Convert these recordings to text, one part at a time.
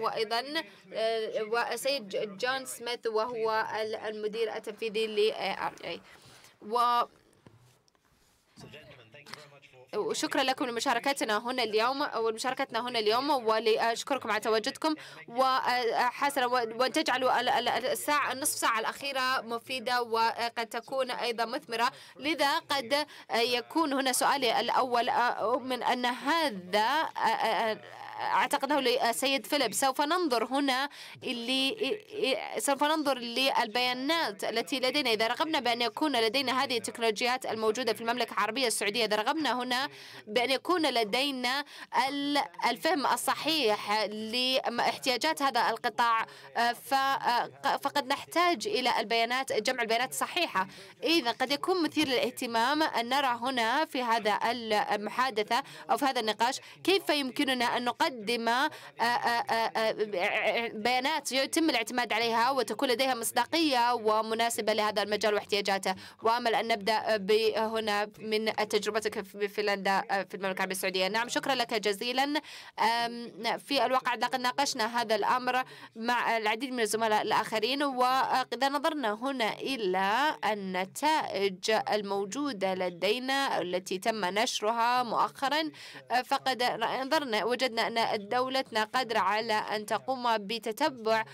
وأيضا السيد آه، جون سميث وهو المدير التنفيذي ل آه، إيه. و وشكرا لكم لمشاركتنا هنا اليوم ولمشاركتنا هنا اليوم ولاشكركم على تواجدكم وحسنا آه، وان تجعلوا الساعه النصف ساعه الاخيره مفيده وقد تكون ايضا مثمره لذا قد يكون هنا سؤالي الاول من ان هذا اعتقد انه السيد فيليب سوف ننظر هنا اللي سوف ننظر للبيانات التي لدينا إذا رغبنا بأن يكون لدينا هذه التكنولوجيات الموجودة في المملكة العربية السعودية إذا رغبنا هنا بأن يكون لدينا الفهم الصحيح لاحتياجات هذا القطاع آه، آه، فقد نحتاج إلى البيانات جمع البيانات الصحيحة إذا قد يكون مثير للاهتمام أن نرى هنا في هذا المحادثة أو في هذا النقاش كيف يمكننا أن نقدم مقدمة آه، آه، آه، بيانات يتم الاعتماد عليها وتكون لديها مصداقية ومناسبة لهذا المجال واحتياجاته وأمل أن نبدأ هنا من تجربتك في فنلندا في المملكة العربية السعودية نعم شكرا لك جزيلا في الواقع لقد ناقشنا هذا الأمر مع العديد من الزملاء الآخرين وإذا نظرنا هنا إلى النتائج الموجودة لدينا التي تم نشرها مؤخرا فقد نظرنا وجدنا أن دولتنا قادرة على أن تقوم بتتبع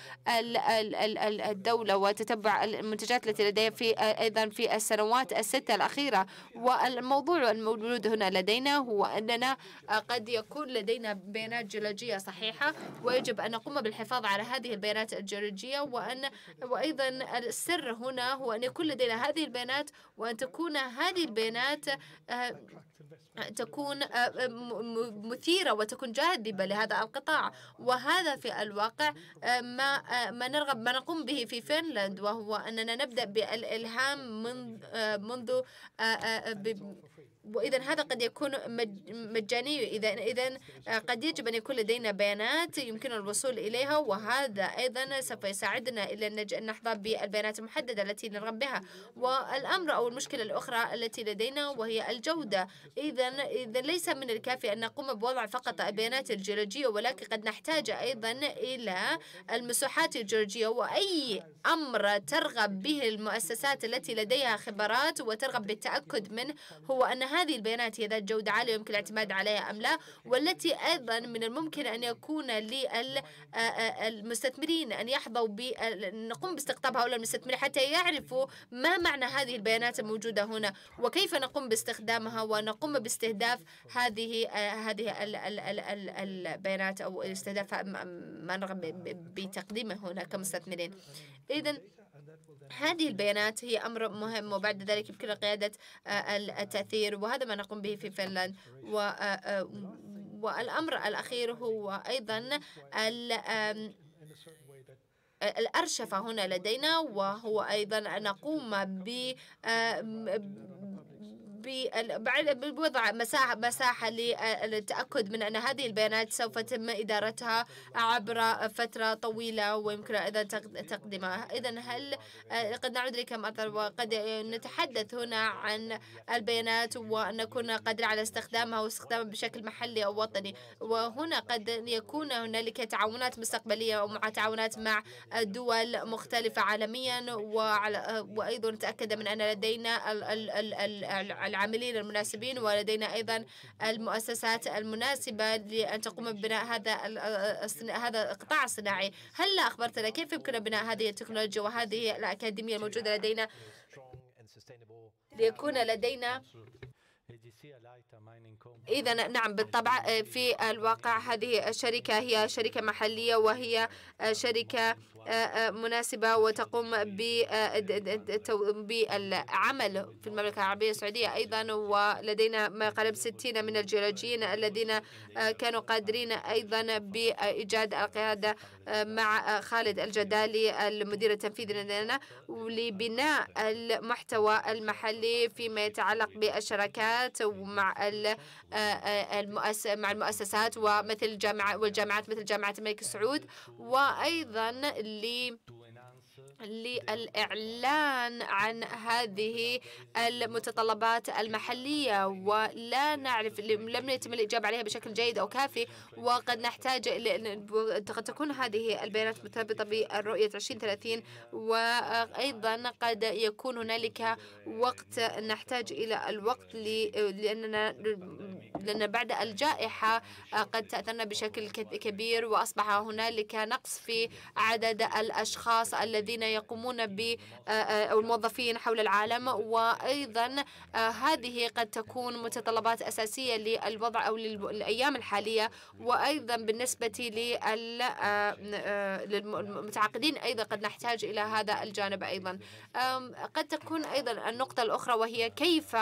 الدولة وتتبع المنتجات التي لديها في أيضا في السنوات الستة الأخيرة والموضوع الموجود هنا لدينا هو أننا قد يكون لدينا بيانات جيولوجية صحيحة ويجب أن نقوم بالحفاظ على هذه البيانات الجيولوجية وأن وأيضا السر هنا هو أن يكون لدينا هذه البيانات وأن تكون هذه البيانات آه، تكون آه، آه، مثيرة وتكون جاذبة لهذا القطاع وهذا في الواقع آه، ما ما نرغب ما نقوم به في فنلند وهو أننا نبدأ بالإلهام منذ واذا هذا قد يكون مجاني اذا اذا آه، قد يجب ان يكون لدينا بيانات يمكن الوصول اليها وهذا ايضا سوف يساعدنا الى ان نحظى بالبيانات المحدده التي نرغب بها والامر او المشكله الاخرى التي لدينا وهي الجوده اذا اذا ليس من الكافي ان نقوم بوضع فقط البيانات الجيولوجيه ولكن قد نحتاج ايضا الى المساحات الجيولوجيه واي امر ترغب به المؤسسات التي لديها خبرات وترغب بالتاكد منه هو انها هذه البيانات هي ذات جودة عالية ويمكن الاعتماد عليها أم لا والتي أيضا من الممكن أن يكون للمستثمرين آه، آه، أن يحظوا نقوم باستقطاب هؤلاء المستثمرين حتى يعرفوا ما معنى هذه البيانات الموجودة هنا وكيف نقوم باستخدامها ونقوم باستهداف هذه آه، هذه البيانات أو استهداف ما نرغب بتقديمه هنا كمستثمرين إذا هذه البيانات هي أمر مهم وبعد ذلك يمكن قيادة آه، التأثير وهذا ما نقوم به في و آه، آه، والأمر الأخير هو أيضا الأرشفة هنا لدينا وهو أيضا أن نقوم ب بوضع مساحة, مساحة للتأكد من أن هذه البيانات سوف تم إدارتها عبر فترة طويلة ويمكن أيضا تقديمها إذا هل آه، قد نعود لك أثر وقد نتحدث هنا عن البيانات وأن نكون قادرين على استخدامها واستخدامها بشكل محلي أو وطني وهنا قد يكون هنالك تعاونات مستقبلية ومع تعاونات مع دول مختلفة عالميا وعلى وأيضا نتأكد من أن لدينا العاملين المناسبين ولدينا أيضا المؤسسات المناسبة لأن تقوم ببناء هذا هذا القطاع الصناعي هل أخبرتنا كيف يمكن بناء هذه التكنولوجيا وهذه الأكاديمية الموجودة لدينا ليكون لدينا إذا نعم بالطبع في الواقع هذه الشركة هي شركة محلية وهي شركة آه، آه، مناسبة وتقوم آه، بالعمل في المملكة العربية السعودية أيضا ولدينا ما يقارب 60 من الجيولوجيين الذين كانوا قادرين أيضا بإيجاد القيادة مع خالد الجدالي المدير التنفيذي لدينا لبناء المحتوى المحلي فيما يتعلق بالشراكات ومع مع المؤسسات ومثل الجامعة والجامعات مثل جامعة الملك سعود وأيضا les للإعلان عن هذه المتطلبات المحلية ولا نعرف لم يتم الإجابة عليها بشكل جيد أو كافي وقد نحتاج إلى قد تكون هذه البيانات مرتبطة بالرؤية 2030 وأيضا قد يكون هنالك وقت نحتاج إلى الوقت لأننا لأن بعد الجائحة قد تأثرنا بشكل كبير وأصبح هنالك نقص في عدد الأشخاص الذين يقومون ب أو آه، آه، الموظفين حول العالم وأيضا آه، هذه قد تكون متطلبات أساسية للوضع أو للأيام الحالية وأيضا بالنسبة للمتعاقدين أيضا قد نحتاج إلى هذا الجانب أيضا قد تكون أيضا النقطة الأخرى وهي كيف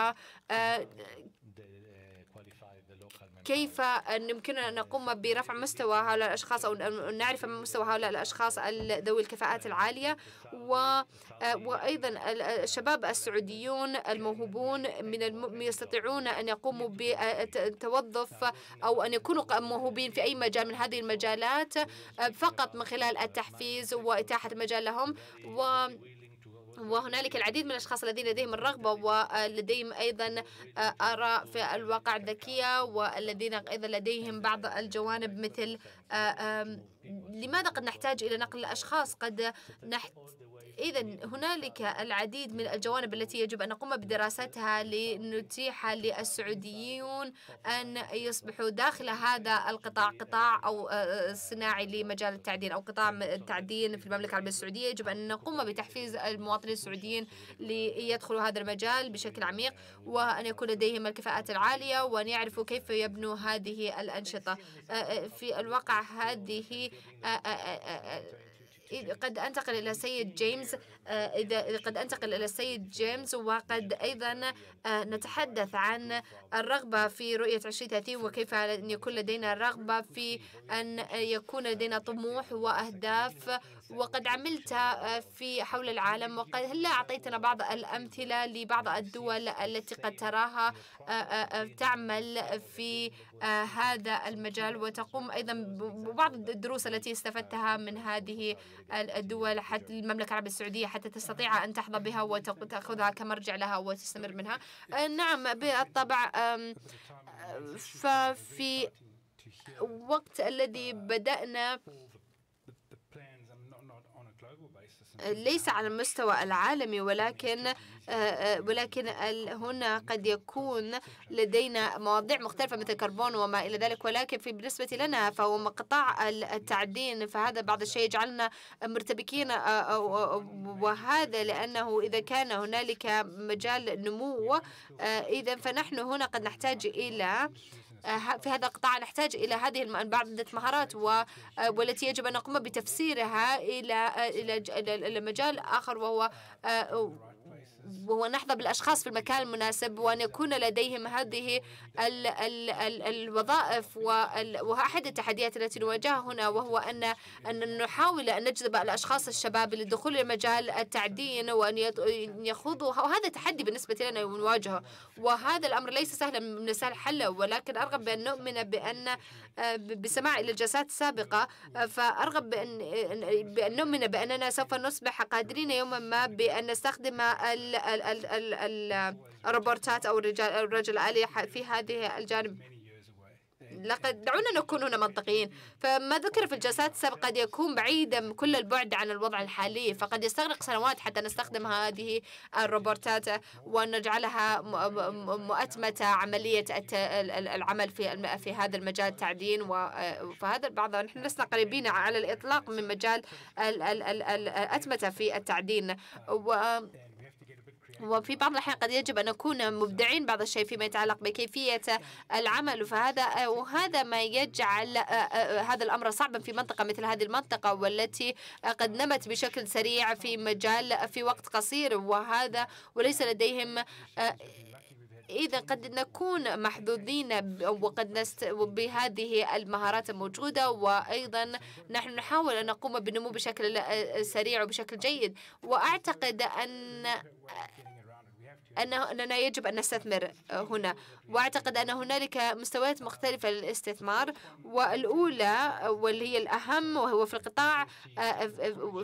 كيف يمكننا أن نقوم برفع مستوى هؤلاء الأشخاص أو نعرف مستوى هؤلاء الأشخاص ذوي الكفاءات العالية وأيضا الشباب السعوديون الموهوبون من يستطيعون أن يقوموا بتوظف أو أن يكونوا موهوبين في أي مجال من هذه المجالات فقط من خلال التحفيز وإتاحة المجال لهم و وهنالك العديد من الأشخاص الذين لديهم الرغبة ولديهم أيضا آه، آراء في الواقع الذكية والذين أيضا لديهم بعض الجوانب مثل آه، لماذا قد نحتاج إلى نقل الأشخاص قد نحتاج إذا إيه، إيه، هنالك إيه. العديد من الجوانب التي يجب أن نقوم بدراستها لنتيح للسعوديون أن يصبحوا داخل هذا القطاع قطاع أو آه، صناعي لمجال التعدين أو قطاع التعدين في المملكة العربية السعودية يجب أن نقوم بتحفيز المواطنين السعوديين ليدخلوا هذا المجال بشكل عميق وأن يكون لديهم الكفاءات العالية وأن يعرفوا كيف يبنوا هذه الأنشطة آه، آه، في الواقع هذه قد أنتقل إلى السيد جيمس آه، إذا قد أنتقل إلى السيد جيمس وقد أيضا آه، نتحدث عن الرغبة في رؤية 2030 وكيف أن يكون لدينا رغبة في أن يكون لدينا طموح وأهداف وقد عملت آه، في حول العالم وقد هلا أعطيتنا بعض الأمثلة لبعض الدول التي قد تراها تعمل في هذا المجال وتقوم أيضا ببعض الدروس التي استفدتها من هذه الدول حتى المملكة العربية السعودية حتى تستطيع أن تحظى بها وتأخذها كمرجع لها وتستمر منها آه، نعم بالطبع آه، ففي الوقت الذي بدأنا ليس على المستوى العالمي ولكن آه، آه، ولكن هنا قد يكون لدينا مواضيع مختلفة مثل الكربون وما إلى ذلك ولكن في بالنسبة لنا فهو قطاع التعدين فهذا بعض الشيء يجعلنا مرتبكين آه، وهذا لأنه إذا كان هنالك مجال نمو إذا فنحن هنا قد نحتاج إلى آه، في هذا القطاع نحتاج إلى هذه بعض المهارات آه، والتي يجب أن نقوم بتفسيرها إلى آه، إلى مجال آخر وهو ونحظى بالأشخاص في المكان المناسب وأن يكون لديهم هذه ال ال الـ الوظائف وأحد التحديات التي نواجهها هنا وهو أن أن نحاول أن نجذب الأشخاص الشباب للدخول لمجال التعدين وأن يخوضوا وهذا تحدي بالنسبة لنا ونواجهه وهذا الأمر ليس سهلا من سهل حله ولكن أرغب بأن نؤمن بأن آه، بسماع إلى الجلسات السابقة آه، فأرغب بأن, بأن نؤمن بأننا سوف نصبح قادرين يوما ما بأن نستخدم الروبوتات أو الرجل الآلي في هذه الجانب لقد دعونا نكون هنا منطقيين فما ذكر في الجلسات السابقة قد يكون بعيدا كل البعد عن الوضع الحالي فقد يستغرق سنوات حتى نستخدم هذه الروبوتات ونجعلها مؤتمة عملية العمل في في هذا المجال التعدين فهذا بعض نحن لسنا قريبين على الإطلاق من مجال الأتمتة في التعدين و يعني. وفي بعض الأحيان قد يجب أن نكون مبدعين بعض الشيء فيما يتعلق بكيفية نعم. العمل فهذا وهذا ما يجعل آه، آه، هذا الأمر صعبا في منطقة مثل هذه المنطقة والتي قد نمت بشكل سريع في مجال في وقت قصير وهذا وليس لديهم آه، إذا قد نكون محظوظين وقد نست بهذه المهارات الموجودة وأيضا نحن نحاول أن نقوم بالنمو بشكل سريع وبشكل جيد وأعتقد أن أنه أننا يجب أن نستثمر هنا وأعتقد أن هنالك مستويات مختلفة للاستثمار والأولى واللي هي الأهم وهو في القطاع آه،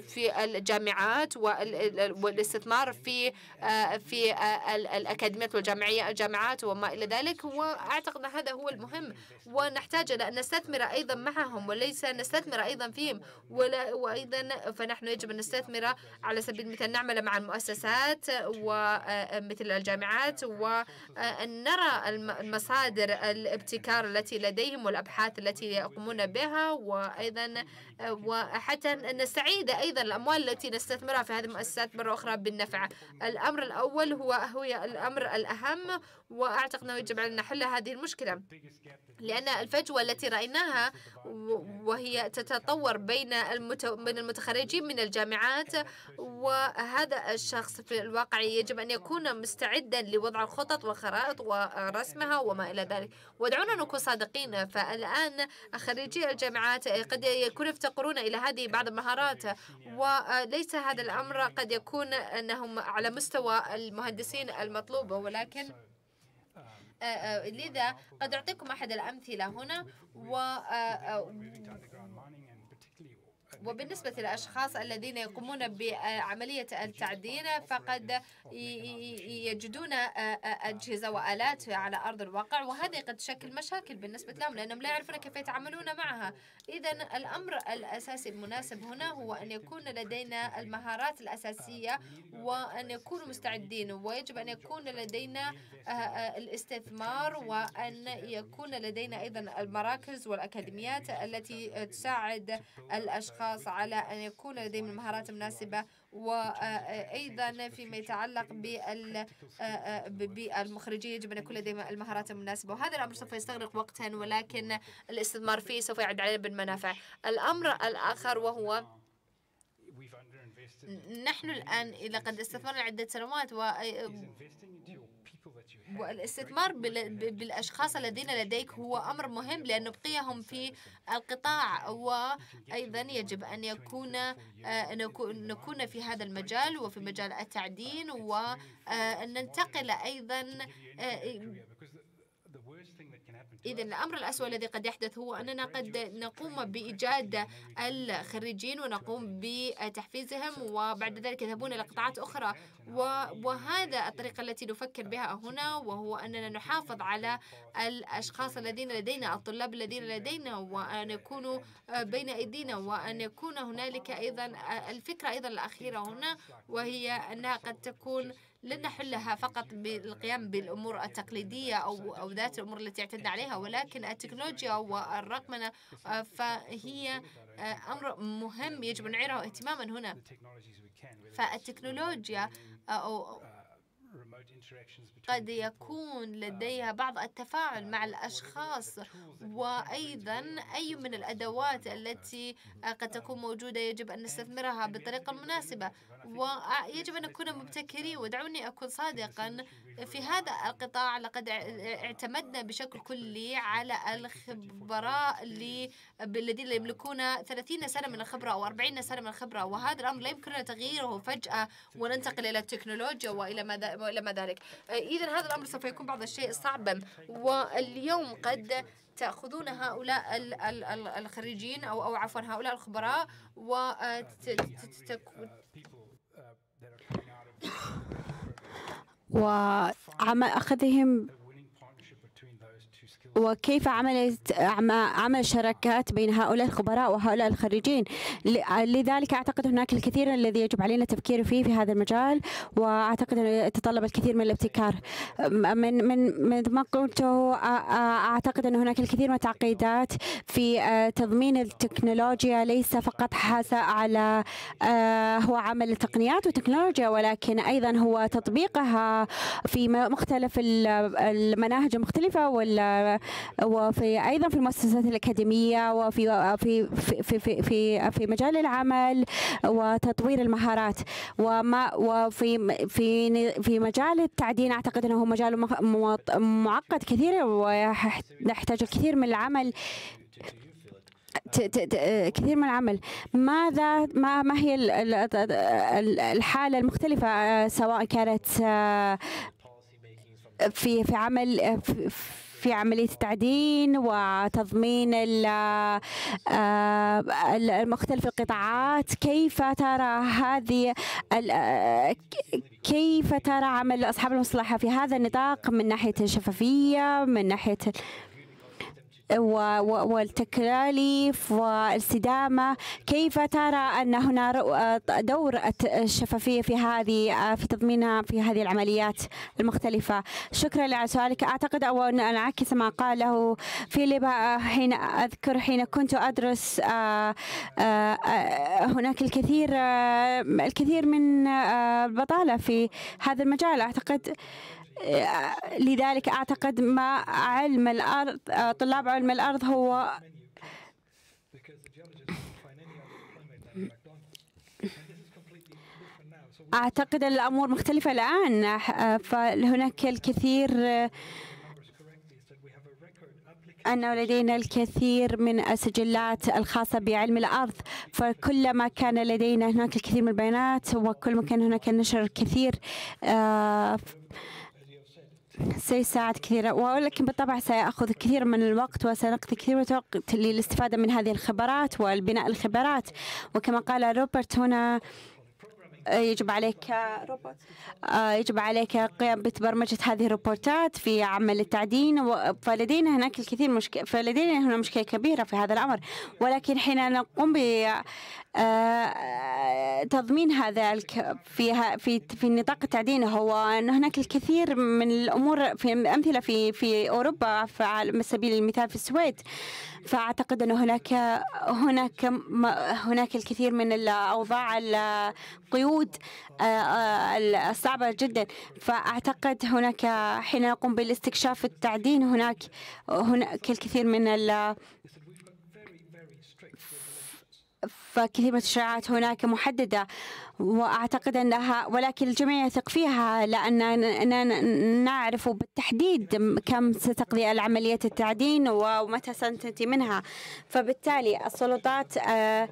في الجامعات والاستثمار في آه، في آه، الأكاديميات الجامعات وما إلى ذلك وأعتقد أن هذا هو المهم ونحتاج إلى أن نستثمر أيضا معهم وليس نستثمر أيضا فيهم ولا وأيضا فنحن يجب أن نستثمر على سبيل المثال نعمل مع المؤسسات ومثل مثل الجامعات وأن آه، نرى المصادر الابتكار التي لديهم والأبحاث التي يقومون بها وأيضا آه، وحتى نستعيد أيضا الأموال التي نستثمرها في هذه المؤسسات مرة أخرى بالنفع الأمر الأول هو هو الأمر الأهم وأعتقد أنه يجب علينا حل هذه المشكلة لأن الفجوة التي رأيناها وهي تتطور بين بين المتخرجين من الجامعات وهذا الشخص في الواقع يجب أن يكون مستعدا لوضع الخطط والخرائط ورسمها وما إلى ذلك ودعونا نكون صادقين فالآن خريجي الجامعات قد يكون يفتقرون إلى هذه بعض المهارات وليس هذا الأمر قد يكون أنهم على مستوى المهندسين المطلوب ولكن آه، آه، لذا قد أعطيكم أحد الأمثلة هنا و آه، وبالنسبة للأشخاص الذين يقومون بعملية التعدين فقد يجدون أجهزة وآلات على أرض الواقع وهذه قد تشكل مشاكل بالنسبة لهم لأنهم لا يعرفون كيف يتعاملون معها إذا الأمر الأساسي المناسب هنا هو أن يكون لدينا المهارات الأساسية وأن يكونوا مستعدين ويجب أن يكون لدينا الاستثمار وأن يكون لدينا أيضا المراكز والأكاديميات التي تساعد الأشخاص الحرص على أن يكون لديهم المهارات المناسبة وأيضا فيما يتعلق آه، آه، بالمخرجين يجب أن يكون لديهم المهارات المناسبة وهذا الأمر سوف يستغرق وقتا ولكن الاستثمار فيه سوف يعد علينا بالمنافع الأمر الآخر وهو نحن الآن لقد استثمرنا عدة سنوات و آه، والاستثمار بالأشخاص الذين لديك هو أمر مهم لأن نبقيهم في القطاع وأيضا يجب أن يكون آه، نكون في هذا المجال وفي مجال التعدين آه، ننتقل أيضا إذا الأمر الأسوأ الذي قد يحدث هو أننا قد نقوم بإيجاد الخريجين ونقوم بتحفيزهم وبعد ذلك يذهبون إلى قطاعات أخرى وهذا الطريقة التي نفكر بها هنا وهو أننا نحافظ على الأشخاص الذين لدينا الطلاب الذين لدينا وأن يكونوا بين أيدينا وأن يكون هنالك أيضا الفكرة أيضا الأخيرة هنا وهي أنها قد تكون لن نحلها فقط بالقيام بالأمور التقليدية أو أو ذات الأمور التي اعتدنا عليها ولكن التكنولوجيا والرقمنة آه، فهي آه، أمر مهم يجب أن نعيره اهتماما هنا فالتكنولوجيا آه، أو قد يكون لديها بعض التفاعل مع الأشخاص وأيضا أي من الأدوات التي قد تكون موجودة يجب أن نستثمرها بالطريقة المناسبة ويجب آه، أن نكون مبتكرين ودعوني أكون صادقا في هذا القطاع لقد اعتمدنا بشكل كلي على الخبراء الذين آه، يملكون 30 سنة من الخبرة أو 40 سنة من الخبرة نعم. وهذا الأمر لا يمكننا تغييره فجأة وننتقل إلى التكنولوجيا وإلى ما ذلك آه، إذا هذا الأمر سوف يكون بعض الشيء صعبا نعم. واليوم نعم. قد تأخذون هؤلاء الخريجين أو أو عفوا هؤلاء الخبراء وتكون وعما أخذهم وكيف عملت عمل شراكات بين هؤلاء الخبراء وهؤلاء الخريجين لذلك أعتقد هناك الكثير الذي يجب علينا التفكير فيه في هذا المجال وأعتقد أنه يتطلب الكثير من الابتكار من من مثل ما قلته أعتقد أن هناك الكثير من التعقيدات في تضمين التكنولوجيا ليس فقط حاسة على هو عمل التقنيات والتكنولوجيا ولكن أيضا هو تطبيقها في مختلف المناهج المختلفة وال وفي ايضا في المؤسسات الاكاديميه وفي في في في في, في مجال العمل وتطوير المهارات وما وفي في في مجال التعدين اعتقد انه مجال معقد كثير ويحتاج الكثير من العمل كثير من العمل ماذا ما ما هي الحاله المختلفه آه، سواء كانت آه، في في عمل آه، في في عملية التعدين وتضمين آه، مختلف القطاعات كيف ترى هذه كيف ترى عمل أصحاب المصلحة في هذا النطاق من ناحية الشفافية من ناحية والتكاليف والاستدامة كيف ترى أن هنا دور الشفافية في هذه في تضمينها في هذه العمليات المختلفة شكرا على سؤالك أعتقد أو أن أنعكس ما قاله فيليب حين أذكر حين كنت أدرس آه، آه، هناك الكثير آه، الكثير من البطالة في هذا المجال أعتقد آه، لذلك أعتقد ما علم الأرض آه، طلاب علم الأرض هو أعتقد الأمور مختلفة الآن آه، فهناك الكثير أنه لدينا الكثير من السجلات الخاصة بعلم الأرض فكلما كان لدينا هناك الكثير من البيانات وكل ما كان هناك نشر كثير سيساعد كثيرا ولكن بالطبع سيأخذ كثير من الوقت وسنقضي كثير من الوقت للاستفادة من هذه الخبرات والبناء الخبرات وكما قال روبرت هنا آه، يجب عليك آه، يجب عليك القيام ببرمجة هذه الروبوتات في عمل التعدين فلدينا هناك الكثير مشكلة فلدينا هنا مشكلة كبيرة في هذا الأمر ولكن حين نقوم آه، آه، تضمين هذا في في في نطاق التعدين هو ان هناك الكثير من الامور في امثله في في اوروبا على سبيل المثال في السويد فاعتقد ان هناك هناك هناك الكثير من الاوضاع القيود آه، الصعبه جدا فاعتقد هناك حين نقوم بالاستكشاف التعدين هناك هناك الكثير من فكثير من الشائعات هناك محددة وأعتقد أنها ولكن الجميع يثق فيها لأننا نعرف بالتحديد كم ستقضي عملية التعدين ومتى سننتهي منها فبالتالي السلطات آه،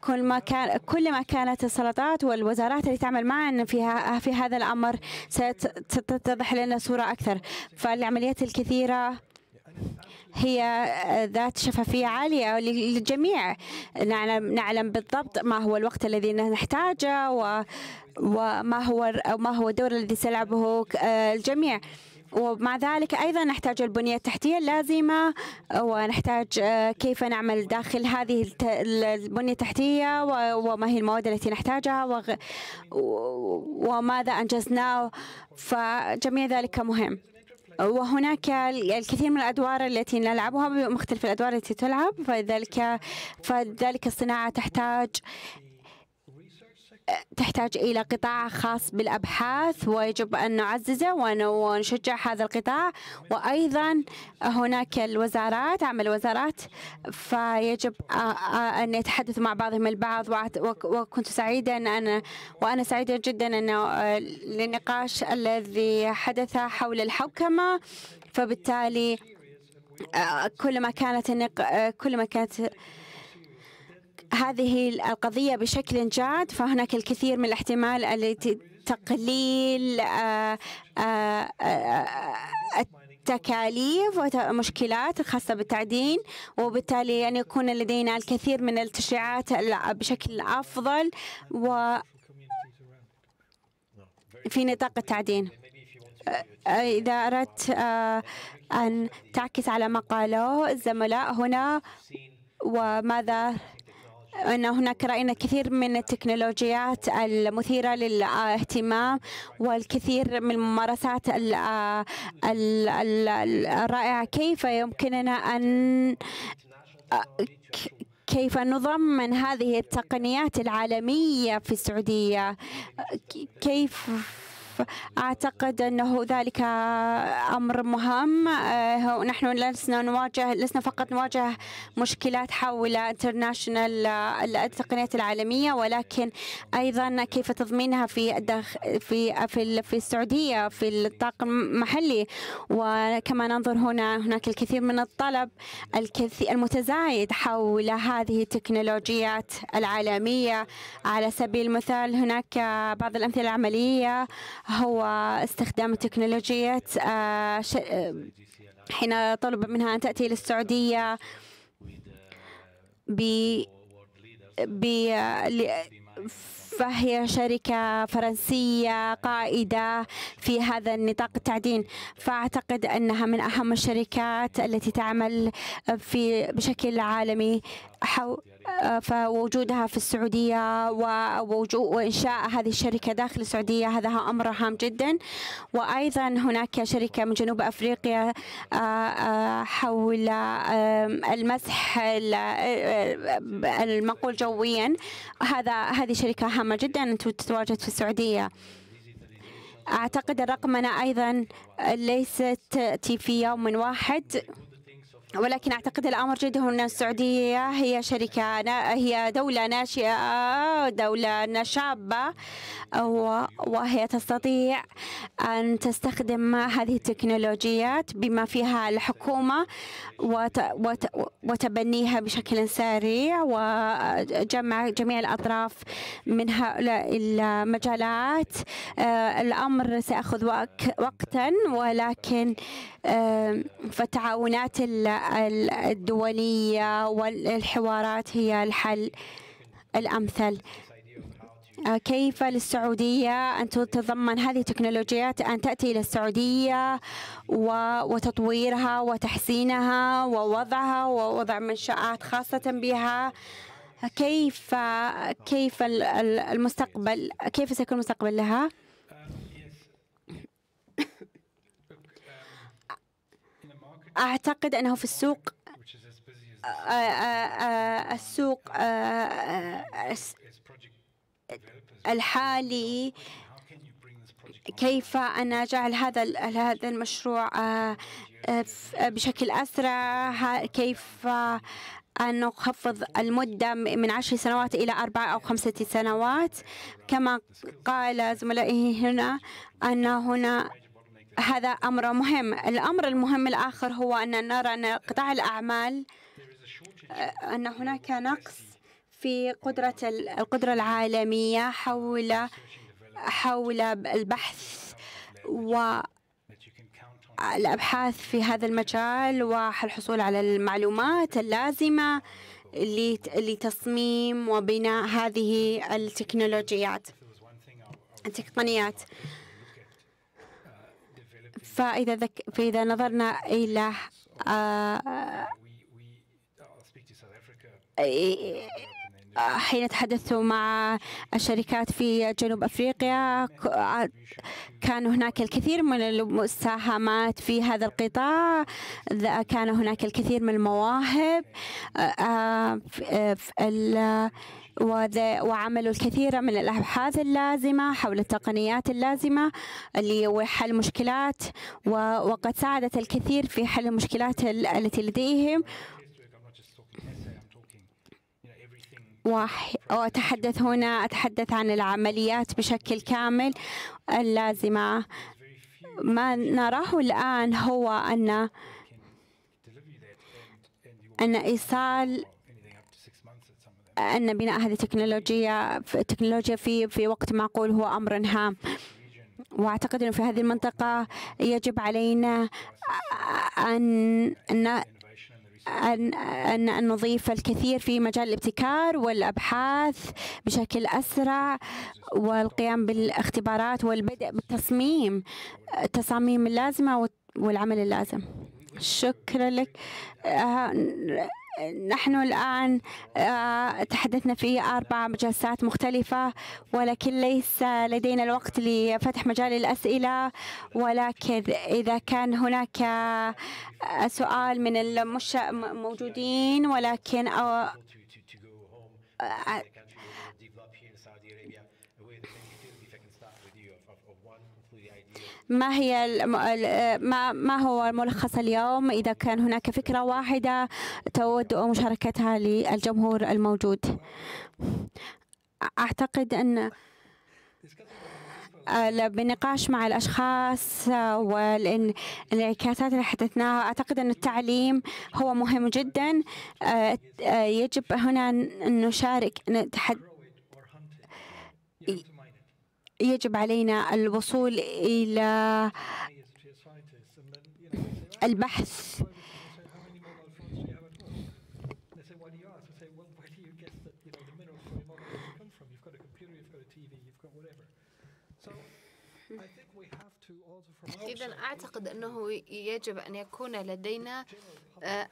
كل ما كان كل ما كانت السلطات والوزارات اللي تعمل معا في في هذا الامر ستتضح لنا صوره اكثر فالعمليات الكثيره هي آه، ذات شفافية عالية للجميع نعلم, نعلم بالضبط ما هو الوقت الذي نحتاجه وما هو ما هو الدور الذي سيلعبه آه، الجميع ومع ذلك أيضا نحتاج البنية التحتية اللازمة ونحتاج آه، كيف نعمل داخل هذه البنية التحتية وما هي المواد التي نحتاجها وماذا أنجزناه فجميع ذلك مهم وهناك الكثير من الادوار التي نلعبها مختلف الادوار التي تلعب فذلك فذلك الصناعه تحتاج تحتاج إلى قطاع خاص بالأبحاث ويجب أن نعززه ونشجع هذا القطاع وأيضا هناك الوزارات عمل الوزارات فيجب أن يتحدثوا مع بعضهم البعض وكنت سعيدا أنا وأنا سعيدة جدا أن آه، للنقاش الذي حدث حول الحوكمة فبالتالي آه، كلما كانت آه، كلما كانت هذه القضية بشكل جاد فهناك الكثير من الاحتمال لتقليل آه، آه، آه، تكاليف ومشكلات خاصة بالتعدين وبالتالي أن يعني يكون لدينا الكثير من التشريعات بشكل أفضل و في نطاق التعدين إذا أردت أن تعكس على ما قاله الزملاء هنا وماذا أن هناك رأينا كثير من التكنولوجيات المثيرة للاهتمام والكثير من الممارسات آه، الرائعة كيف يمكننا أن كيف نضمن هذه التقنيات العالمية في السعودية كيف أعتقد أنه ذلك أمر مهم آه، نحن لسنا نواجه لسنا فقط نواجه مشكلات حول انترناشونال آه، التقنيات العالمية ولكن أيضا كيف تضمينها في في في في السعودية في الطاقم المحلي وكما ننظر هنا هناك الكثير من الطلب الكثير المتزايد حول هذه التكنولوجيات العالمية على سبيل المثال هناك بعض الأمثلة العملية هو استخدام تكنولوجيات آه، آه، حين طلب منها أن تأتي للسعودية ب ب فهي شركة فرنسية قائدة في هذا النطاق التعدين فأعتقد أنها من أهم الشركات التي تعمل في بشكل عالمي حول آه، فوجودها في السعودية وإنشاء هذه الشركة داخل السعودية هذا أمر هام جدا وأيضا هناك شركة من جنوب أفريقيا آه، آه، حول المسح المنقول جويا هذا هذه شركة هامة جدا تتواجد في السعودية أعتقد الرقمنة أيضا ليست تي في يوم واحد ولكن اعتقد الامر جيد هنا السعوديه هي شركه هي دوله ناشئه دوله شابه وهي تستطيع ان تستخدم هذه التكنولوجيات بما فيها الحكومه وتبنيها بشكل سريع وجمع جميع الاطراف من هؤلاء المجالات آه، الامر سياخذ وقتا ولكن فالتعاونات الدولية والحوارات هي الحل الأمثل آه، كيف للسعودية أن تتضمن هذه التكنولوجيات أن تأتي إلى السعودية وتطويرها وتحسينها ووضعها ووضع منشآت خاصة بها كيف كيف المستقبل كيف سيكون المستقبل لها؟ أعتقد أنه في السوق آه، آه، آه، السوق الحالي كيف أن أجعل هذا هذا المشروع بشكل أسرع كيف أن نخفض المدة من عشر سنوات إلى أربع أو خمسة سنوات كما قال زملائي هنا أن هنا هذا أمر مهم الأمر المهم الآخر هو أن نرى أن قطاع الأعمال آه، أن هناك نقص في قدرة القدرة العالمية حول حول البحث و الأبحاث في هذا المجال والحصول على المعلومات اللازمة لتصميم وبناء هذه التكنولوجيات التقنيات فإذا, ذك... فإذا نظرنا إلى آه، حين تحدثت مع الشركات في جنوب أفريقيا كان هناك الكثير من المساهمات في هذا القطاع كان هناك الكثير من المواهب آه، آه، وعملوا الكثير من الأبحاث اللازمة حول التقنيات اللازمة لحل مشكلات وقد ساعدت الكثير في حل المشكلات التي لديهم وأتحدث هنا أتحدث عن العمليات بشكل كامل اللازمة ما نراه الآن هو أن أن إيصال أن بناء هذه التكنولوجيا التكنولوجيا في في وقت معقول هو أمر هام وأعتقد أنه في هذه المنطقة يجب علينا أن أن, أن, نضيف الكثير في مجال الابتكار والأبحاث بشكل أسرع والقيام بالاختبارات والبدء بالتصميم التصاميم اللازمة والعمل اللازم شكرا لك أه، نحن الآن آه، تحدثنا في أربع جلسات مختلفة ولكن ليس لدينا الوقت لفتح مجال الأسئلة ولكن إذا كان هناك آه، سؤال من الموجودين ولكن آه، ما هي ما ما هو ملخص اليوم اذا كان هناك فكره واحده تود مشاركتها للجمهور الموجود اعتقد ان بالنقاش مع الأشخاص والانعكاسات اللي حدثناها أعتقد أن التعليم هو مهم جدا آه، آه، يجب هنا أن نشارك يجب علينا الوصول إلى البحث إذا أعتقد أنه يجب أن يكون لدينا آه،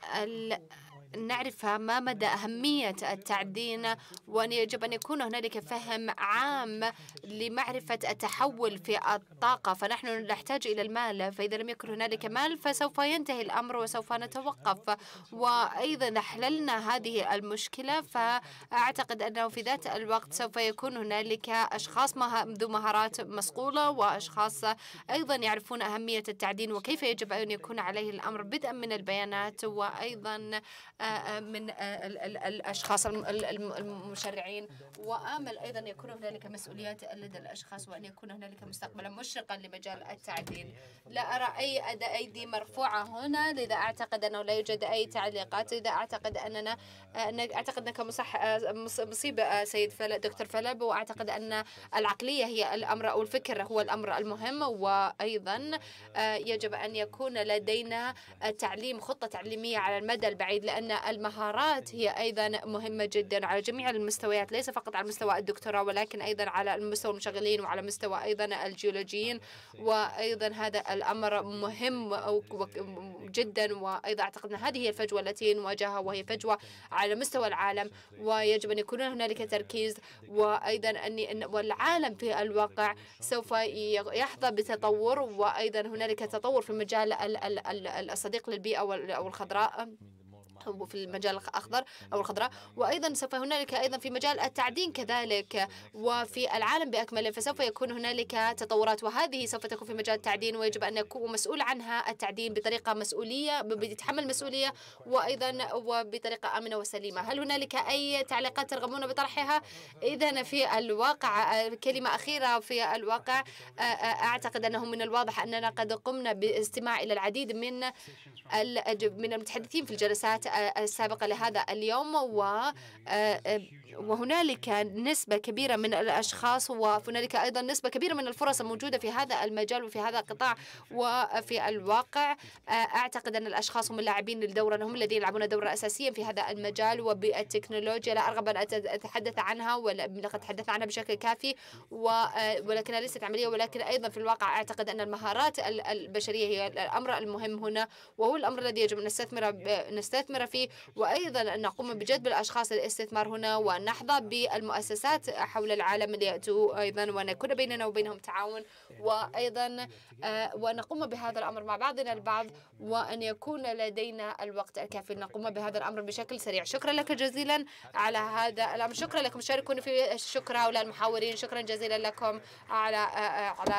نعرف ما مدى أهمية التعدين وأن يجب أن يكون هنالك فهم عام لمعرفة التحول في الطاقة فنحن نحتاج إلى المال فإذا لم يكن هنالك مال فسوف ينتهي الأمر وسوف نتوقف وأيضا إذا حللنا هذه المشكلة فأعتقد أنه في ذات الوقت سوف يكون هنالك أشخاص ذو مهارات مصقولة وأشخاص أيضا يعرفون أهمية التعدين وكيف يجب أن يكون عليه الأمر بدءا من البيانات وأيضا آه، آه، من آه، الاشخاص المشرعين وامل ايضا يكون هنالك مسؤوليات لدى الاشخاص وان يكون هنالك مستقبلا مشرقا لمجال التعديل لا ارى اي ايدي مرفوعه هنا لذا اعتقد انه لا يوجد اي تعليقات لذا اعتقد اننا اعتقد انك مصح مصيبه سيد فل... دكتور فلب واعتقد ان العقليه هي الامر او الفكر هو الامر المهم وايضا يجب ان يكون لدينا تعليم خطه تعليميه على المدى البعيد لان المهارات هي أيضا مهمة جدا على جميع المستويات ليس فقط على مستوى الدكتوراه ولكن أيضا على مستوى المشغلين وعلى مستوى أيضا الجيولوجيين وأيضا هذا الأمر مهم جدا وأيضا أعتقد أن هذه هي الفجوة التي نواجهها وهي فجوة على مستوى العالم ويجب أن يكون هنالك تركيز وأيضا أن والعالم في الواقع سوف يحظى بتطور وأيضا هنالك تطور في مجال الصديق للبيئة او الخضراء في المجال الأخضر أو الخضراء وأيضا سوف هنالك أيضا في مجال التعدين كذلك وفي العالم بأكمله فسوف يكون هنالك تطورات وهذه سوف تكون في مجال التعدين ويجب أن يكون مسؤول عنها التعدين بطريقة مسؤولية بيتحمل مسؤولية وأيضا وبطريقة آمنة وسليمة هل هنالك أي تعليقات ترغبون بطرحها إذا في الواقع كلمة أخيرة في الواقع أعتقد أنه من الواضح أننا قد قمنا باستماع إلى العديد من من المتحدثين في الجلسات السابقة لهذا اليوم و آه، آه، وهنالك نسبة كبيرة من الأشخاص وهنالك أيضا نسبة كبيرة من الفرص الموجودة في هذا المجال وفي هذا القطاع وفي الواقع آه، أعتقد أن الأشخاص هم اللاعبين للدورة هم الذين يلعبون دورا أساسيا في هذا المجال وبالتكنولوجيا لا أرغب أن أتحدث عنها ولقد تحدثنا عنها بشكل كافي ولكنها ليست عملية ولكن أيضا في الواقع أعتقد أن المهارات البشرية هي الأمر المهم هنا وهو الأمر الذي يجب أن نستثمر نستثمر المصرفي وأيضا أن نقوم بجذب الأشخاص للاستثمار هنا وأن نحظى بالمؤسسات حول العالم اللي يأتوا أيضا وأن يكون بيننا وبينهم تعاون وأيضا آه، ونقوم بهذا الأمر مع بعضنا البعض وأن يكون لدينا الوقت الكافي لنقوم بهذا الأمر بشكل سريع شكرا لك جزيلا على هذا الأمر شكرا لكم شاركوني في الشكر هؤلاء المحاورين شكرا جزيلا لكم على آه، آه، على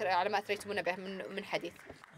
على ما أثريتمونا به من حديث